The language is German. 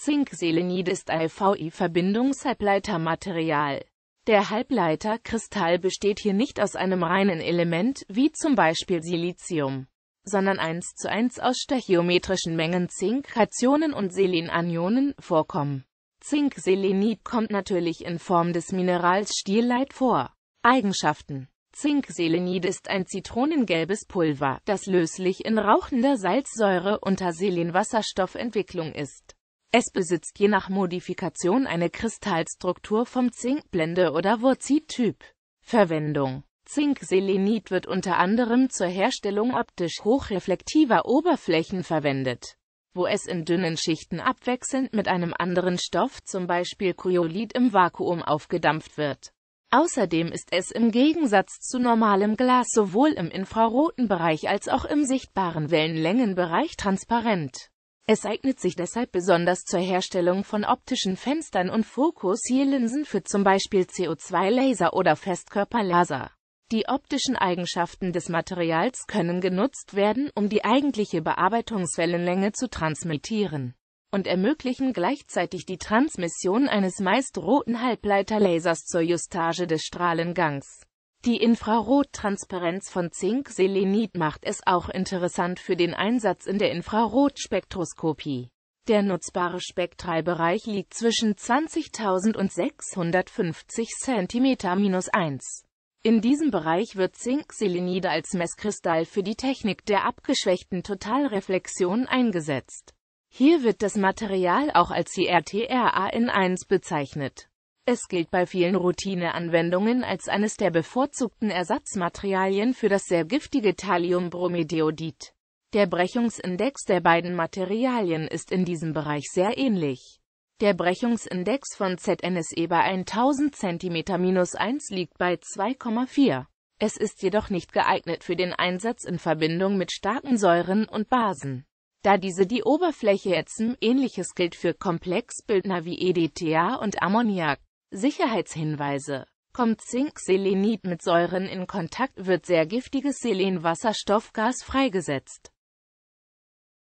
Zinkselenid ist LVI-Verbindungshalbleitermaterial. Der Halbleiterkristall besteht hier nicht aus einem reinen Element, wie zum Beispiel Silizium, sondern eins zu eins aus stöchiometrischen Mengen Zink-Kationen und Selenanionen vorkommen. Zinkselenid kommt natürlich in Form des Minerals Stierleit vor. Eigenschaften Zinkselenid ist ein zitronengelbes Pulver, das löslich in rauchender Salzsäure unter Selenwasserstoffentwicklung ist. Es besitzt je nach Modifikation eine Kristallstruktur vom Zinkblende oder Wurzittyp. Verwendung Zinkselenit wird unter anderem zur Herstellung optisch hochreflektiver Oberflächen verwendet, wo es in dünnen Schichten abwechselnd mit einem anderen Stoff, zum Beispiel Kryolit, im Vakuum aufgedampft wird. Außerdem ist es im Gegensatz zu normalem Glas sowohl im infraroten Bereich als auch im sichtbaren Wellenlängenbereich transparent. Es eignet sich deshalb besonders zur Herstellung von optischen Fenstern und Fokussierlinsen für zum Beispiel CO2-Laser oder Festkörperlaser. Die optischen Eigenschaften des Materials können genutzt werden, um die eigentliche Bearbeitungswellenlänge zu transmittieren und ermöglichen gleichzeitig die Transmission eines meist roten Halbleiterlasers zur Justage des Strahlengangs. Die Infrarottransparenz von Zink-Selenit macht es auch interessant für den Einsatz in der Infrarotspektroskopie. Der nutzbare Spektralbereich liegt zwischen 20.000 und 650 cm-1. In diesem Bereich wird Zinkselenid als Messkristall für die Technik der abgeschwächten Totalreflexion eingesetzt. Hier wird das Material auch als CRTRAN1 bezeichnet. Es gilt bei vielen Routineanwendungen als eines der bevorzugten Ersatzmaterialien für das sehr giftige Thalliumbromidioid. Der Brechungsindex der beiden Materialien ist in diesem Bereich sehr ähnlich. Der Brechungsindex von ZNSE bei 1000 cm-1 liegt bei 2,4. Es ist jedoch nicht geeignet für den Einsatz in Verbindung mit starken Säuren und Basen. Da diese die Oberfläche ätzen, ähnliches gilt für Komplexbildner wie EDTA und Ammoniak. Sicherheitshinweise Kommt Zinkselenid mit Säuren in Kontakt, wird sehr giftiges Selenwasserstoffgas freigesetzt.